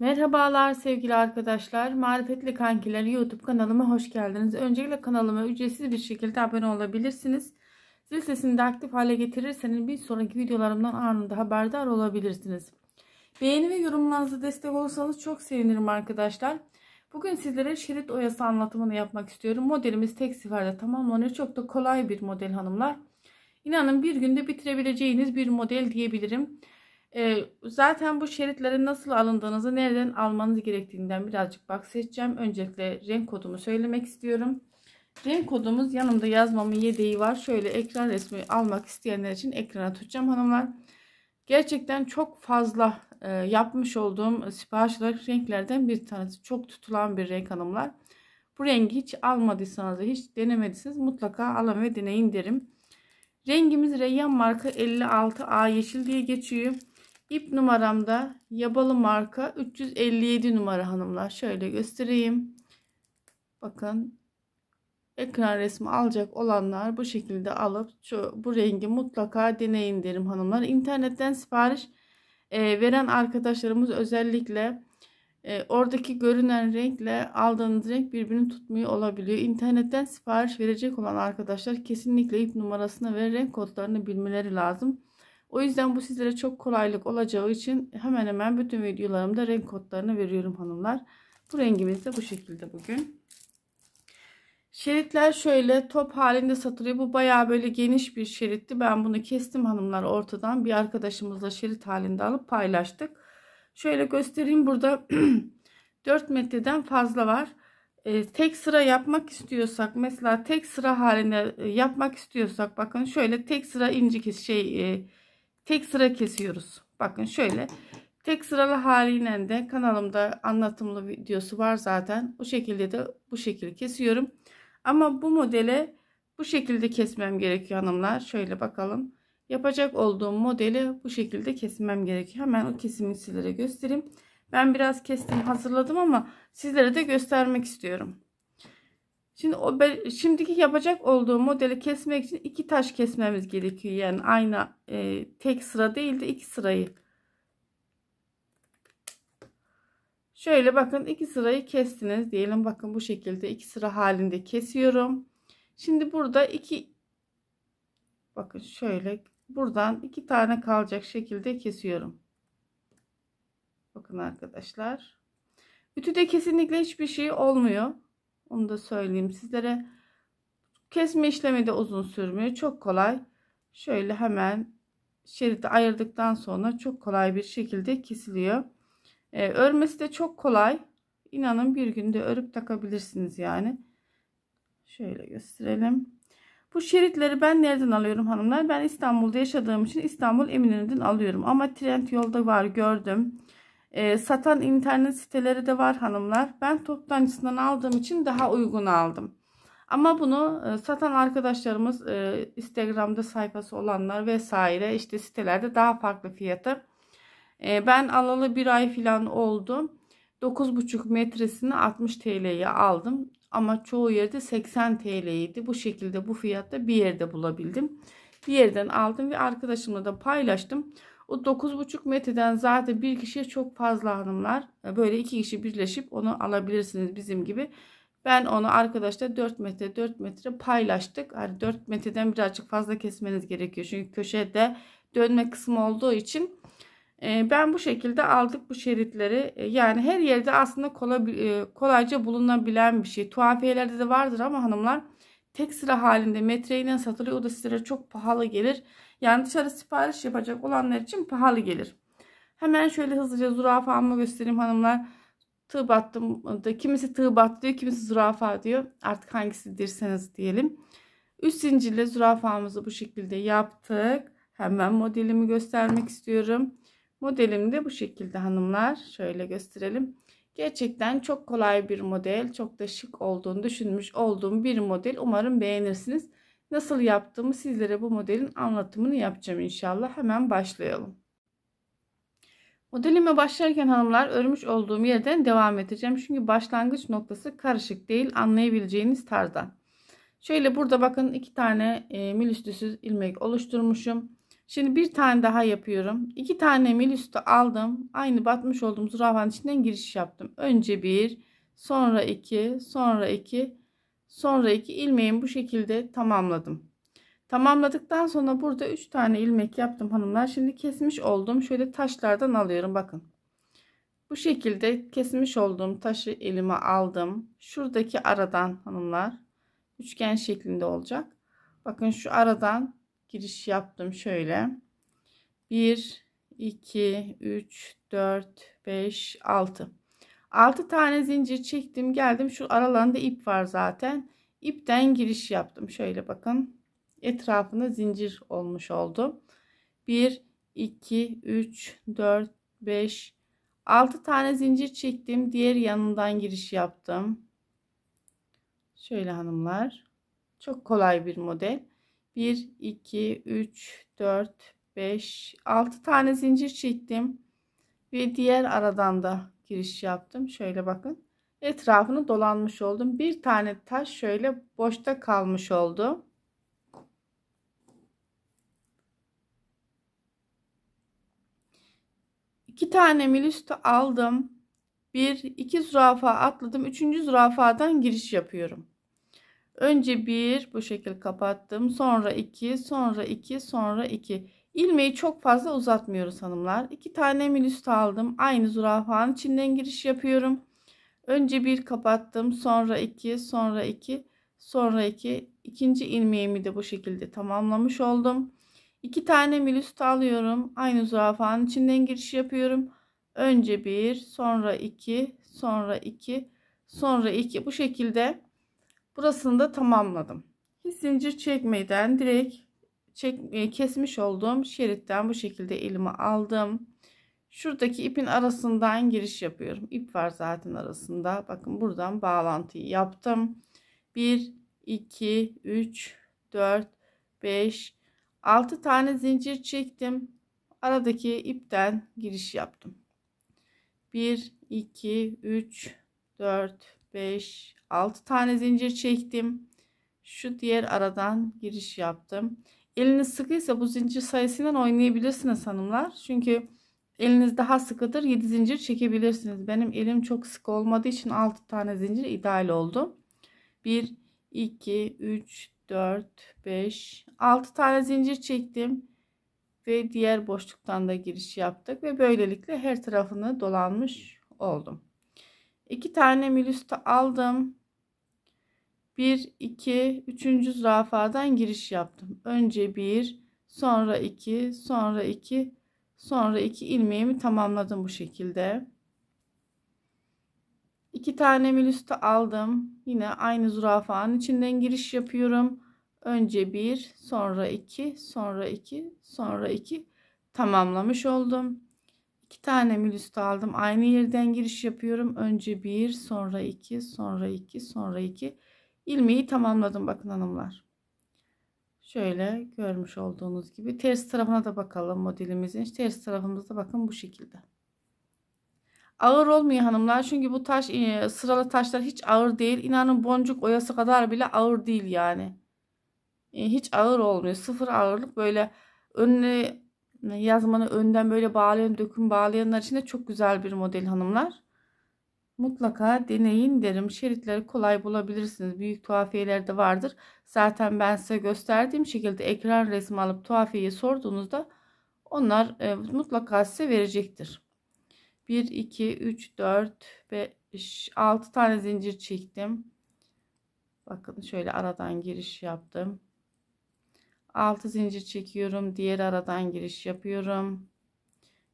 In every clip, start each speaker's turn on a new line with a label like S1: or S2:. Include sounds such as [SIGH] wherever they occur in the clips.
S1: Merhabalar sevgili arkadaşlar. Marifetli Kankiler YouTube kanalıma hoş geldiniz. Öncelikle kanalıma ücretsiz bir şekilde abone olabilirsiniz. Zil sesini de aktif hale getirirseniz bir sonraki videolarımdan anında haberdar olabilirsiniz. Beğeni ve yorumlarınızı destek olursanız çok sevinirim arkadaşlar. Bugün sizlere şerit oyası anlatımını yapmak istiyorum. Modelimiz tek seferde tamamlanıyor. Çok da kolay bir model hanımlar. İnanın bir günde bitirebileceğiniz bir model diyebilirim. E, zaten bu şeritlerin nasıl alındığınızı nereden almanız gerektiğinden birazcık bahsedeceğim. Öncelikle renk kodumu söylemek istiyorum. Renk kodumuz yanımda yazmamın yedeği var. Şöyle ekran resmi almak isteyenler için ekrana tutacağım hanımlar. Gerçekten çok fazla e, yapmış olduğum siparişler renklerden bir tanesi. Çok tutulan bir renk hanımlar. Bu rengi hiç almadıysanız hiç denemediyseniz mutlaka alın ve deneyin derim. Rengimiz Reyyan marka 56A yeşil diye geçiyor. İp numaramda yabalı marka 357 numara hanımlar. Şöyle göstereyim. Bakın ekran resmi alacak olanlar bu şekilde alıp şu, bu rengi mutlaka deneyin derim hanımlar. İnternetten sipariş e, veren arkadaşlarımız özellikle e, oradaki görünen renkle aldığınız renk birbirini tutmuyor olabiliyor. İnternetten sipariş verecek olan arkadaşlar kesinlikle ip numarasını ve renk kodlarını bilmeleri lazım. O yüzden bu sizlere çok kolaylık olacağı için hemen hemen bütün videolarımda renk kodlarını veriyorum hanımlar. Bu rengimiz de bu şekilde bugün. Şeritler şöyle top halinde satılıyor. Bu baya böyle geniş bir şeritti. Ben bunu kestim hanımlar ortadan. Bir arkadaşımızla şerit halinde alıp paylaştık. Şöyle göstereyim burada 4 [CLEARS THROAT] metreden fazla var. E, tek sıra yapmak istiyorsak mesela tek sıra halinde e, yapmak istiyorsak bakın şöyle tek sıra inci şey e, tek sıra kesiyoruz. Bakın şöyle tek sıralı haliyle de kanalımda anlatımlı videosu var zaten. Bu şekilde de bu şekilde kesiyorum. Ama bu modele bu şekilde kesmem gerekiyor hanımlar. Şöyle bakalım. Yapacak olduğum modeli bu şekilde kesmem gerekiyor. Hemen o kesimi sizlere göstereyim. Ben biraz kestim hazırladım ama sizlere de göstermek istiyorum. Şimdi o şimdiki yapacak olduğum modeli kesmek için iki taş kesmemiz gerekiyor. Yani aynı e, tek sıra değil de iki sırayı. Şöyle bakın iki sırayı kestiniz diyelim. Bakın bu şekilde iki sıra halinde kesiyorum. Şimdi burada iki bakın şöyle buradan iki tane kalacak şekilde kesiyorum. Bakın arkadaşlar. Ütüde kesinlikle hiçbir şey olmuyor. Onu da söyleyeyim sizlere. Kesme işlemi de uzun sürmüyor. Çok kolay. Şöyle hemen şeridi ayırdıktan sonra çok kolay bir şekilde kesiliyor. Ee, örmesi de çok kolay. İnanın bir günde örüp takabilirsiniz yani. Şöyle gösterelim. Bu şeritleri ben nereden alıyorum hanımlar? Ben İstanbul'da yaşadığım için İstanbul Eminönü'den alıyorum. Ama trend yolda var gördüm. E, satan internet siteleri de var hanımlar. Ben toptancısından aldığım için daha uygun aldım. Ama bunu e, satan arkadaşlarımız e, Instagram'da sayfası olanlar vesaire işte sitelerde daha farklı fiyatı. E, ben alalı bir ay falan oldu. 9,5 metresini 60 TL'ye aldım. Ama çoğu yerde 80 TL'ydi. Bu şekilde bu fiyatta bir yerde bulabildim. Bir yerden aldım ve arkadaşımla da paylaştım. O 9,5 metreden zaten bir kişiye çok fazla hanımlar. Böyle iki kişi birleşip onu alabilirsiniz bizim gibi. Ben onu arkadaşlar 4 metre 4 metre paylaştık. Yani 4 metreden birazcık fazla kesmeniz gerekiyor. Çünkü köşede dönme kısmı olduğu için e, ben bu şekilde aldık bu şeritleri. E, yani her yerde aslında kolay, e, kolayca bulunabilen bir şey. Tuhafiyelerde de vardır ama hanımlar tek sıra halinde metreyle satılıyor. O da sizlere çok pahalı gelir. Yani dışarı sipariş yapacak olanlar için pahalı gelir. Hemen şöyle hızlıca zürafamı göstereyim hanımlar. Tığ battım. Kimisi tığ battı diyor. Kimisi zürafa diyor. Artık hangisi dirseniz diyelim. Üst zincirle zürafamızı bu şekilde yaptık. Hemen modelimi göstermek istiyorum. Modelim de bu şekilde hanımlar. Şöyle gösterelim. Gerçekten çok kolay bir model, çok da şık olduğunu düşünmüş olduğum bir model. Umarım beğenirsiniz. Nasıl yaptığımı sizlere bu modelin anlatımını yapacağım inşallah. Hemen başlayalım. Modelime başlarken hanımlar örmüş olduğum yerden devam edeceğim. Çünkü başlangıç noktası karışık değil anlayabileceğiniz tarzda. Şöyle burada bakın iki tane e, mil üstüsüz ilmek oluşturmuşum. Şimdi bir tane daha yapıyorum. İki tane mil üstü aldım. Aynı batmış olduğumuz zürafanın içinden giriş yaptım. Önce bir, sonra iki, sonra iki, sonra iki ilmeğimi bu şekilde tamamladım. Tamamladıktan sonra burada üç tane ilmek yaptım hanımlar. Şimdi kesmiş oldum. şöyle taşlardan alıyorum bakın. Bu şekilde kesmiş olduğum taşı elime aldım. Şuradaki aradan hanımlar üçgen şeklinde olacak. Bakın şu aradan giriş yaptım şöyle. 1, 2, 3, 4, 5, 6. 6 tane zincir çektim geldim. Şu aralarında ip var zaten. İpten giriş yaptım. Şöyle bakın. Etrafında zincir olmuş oldu. 1, 2, 3, 4, 5, 6 tane zincir çektim. Diğer yanından giriş yaptım. Şöyle hanımlar. Çok kolay bir model. 1, 2, 3, 4, 5, 6 tane zincir çektim. Ve diğer aradan da giriş yaptım. Şöyle bakın. Etrafını dolanmış oldum. Bir tane taş şöyle boşta kalmış oldu. İki tane milüstü aldım. Bir, iki zürafa atladım. Üçüncü zürafadan giriş yapıyorum. Önce bir bu şekil kapattım. Sonra iki, sonra iki, sonra iki. İlmeği çok fazla uzatmıyoruz hanımlar. İki tane minüst aldım. Aynı zürafanın içinden giriş yapıyorum. Önce bir kapattım. Sonra iki, sonra iki, sonra iki. İkinci ilmeğimi de bu şekilde tamamlamış oldum. İki tane milüst alıyorum. Aynı zürafanın içinden giriş yapıyorum. Önce bir, sonra iki, sonra iki, sonra iki. Bu şekilde burasını da tamamladım. Hiç zincir çekmeden direkt çek, e, kesmiş olduğum şeritten bu şekilde elimi aldım. Şuradaki ipin arasından giriş yapıyorum. İp var zaten arasında. Bakın buradan bağlantıyı yaptım. 1, 2, 3, 4, 5, 6 tane zincir çektim. Aradaki ipten giriş yaptım. 1, 2, 3, 4, 5, 6 tane zincir çektim. Şu diğer aradan giriş yaptım. Eliniz sıkıysa bu zincir sayısından oynayabilirsiniz hanımlar. Çünkü eliniz daha sıkıdır. 7 zincir çekebilirsiniz. Benim elim çok sık olmadığı için 6 tane zincir ideal oldu. 1, 2, 3, 4, 5, 6 tane zincir çektim. Ve diğer boşluktan da giriş yaptık. Ve böylelikle her tarafını dolanmış oldum. 2 tane milüstü aldım. 1, 2, 3. zürafadan giriş yaptım. Önce 1, sonra 2, sonra 2, sonra 2 ilmeğimi tamamladım bu şekilde. 2 tane milüstü aldım. Yine aynı zürafanın içinden giriş yapıyorum. Önce 1, sonra 2, sonra 2, sonra 2 tamamlamış oldum. 2 tane milüst aldım. Aynı yerden giriş yapıyorum. Önce 1, sonra 2, sonra 2, sonra 2. ilmeği tamamladım bakın hanımlar. Şöyle görmüş olduğunuz gibi ters tarafına da bakalım modelimizin. ters tarafımızda bakın bu şekilde. Ağır olmuyor hanımlar çünkü bu taş e, sıralı taşlar hiç ağır değil. İnanın boncuk oyası kadar bile ağır değil yani. E, hiç ağır olmuyor. Sıfır ağırlık böyle önüne yazmanı önden böyle bağlayan döküm bağlayanlar için de çok güzel bir model hanımlar. Mutlaka deneyin derim. Şeritleri kolay bulabilirsiniz. Büyük tuhafiyelerde vardır. Zaten ben size gösterdiğim şekilde ekran resmi alıp tuhafiyeyi sorduğunuzda onlar e, mutlaka size verecektir. 1, 2, 3, 4, 5, 6 tane zincir çektim. Bakın şöyle aradan giriş yaptım. 6 zincir çekiyorum. Diğer aradan giriş yapıyorum.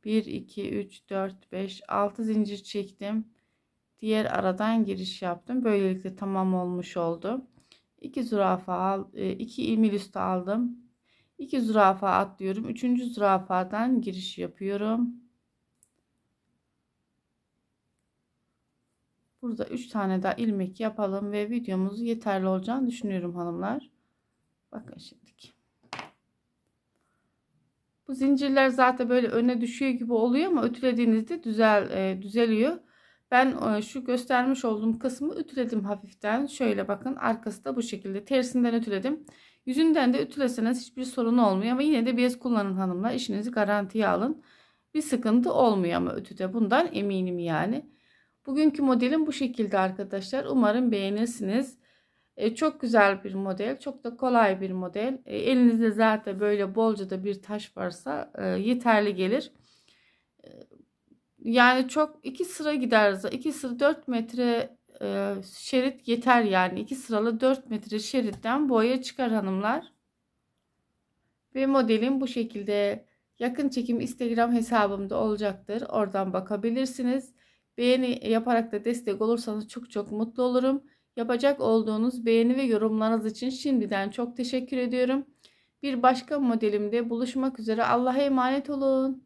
S1: 1 2 3 4 5 6 zincir çektim. Diğer aradan giriş yaptım. Böylelikle tamam olmuş oldu. 2 zürafa al 2 e, ilmil üstü aldım. 2 zürafa atlıyorum. 3. zürafadan giriş yapıyorum. Burada 3 tane daha ilmek yapalım ve videomuzu yeterli olacağını düşünüyorum hanımlar. Bakın şimdiki. Bu zincirler zaten böyle öne düşüyor gibi oluyor ama ütülediğinizde düzel e, düzeliyor. Ben e, şu göstermiş olduğum kısmı ütüledim hafiften. Şöyle bakın arkası da bu şekilde. Tersinden ütüledim. Yüzünden de ütüleseniz hiçbir sorun olmuyor ama yine de bez kullanın hanımlar. İşinizi garantiye alın. Bir sıkıntı olmuyor ama ütüde bundan eminim yani. Bugünkü modelim bu şekilde arkadaşlar. Umarım beğenirsiniz. E, çok güzel bir model. Çok da kolay bir model. E, elinizde zaten böyle bolca da bir taş varsa e, yeterli gelir. yani çok iki sıra gider. iki sıra 4 metre şerit yeter yani. iki sıralı 4 metre şeritten boya çıkar hanımlar. Ve modelim bu şekilde. Yakın çekim Instagram hesabımda olacaktır. Oradan bakabilirsiniz. Beğeni yaparak da destek olursanız çok çok mutlu olurum. Yapacak olduğunuz beğeni ve yorumlarınız için şimdiden çok teşekkür ediyorum. Bir başka modelimde buluşmak üzere. Allah'a emanet olun.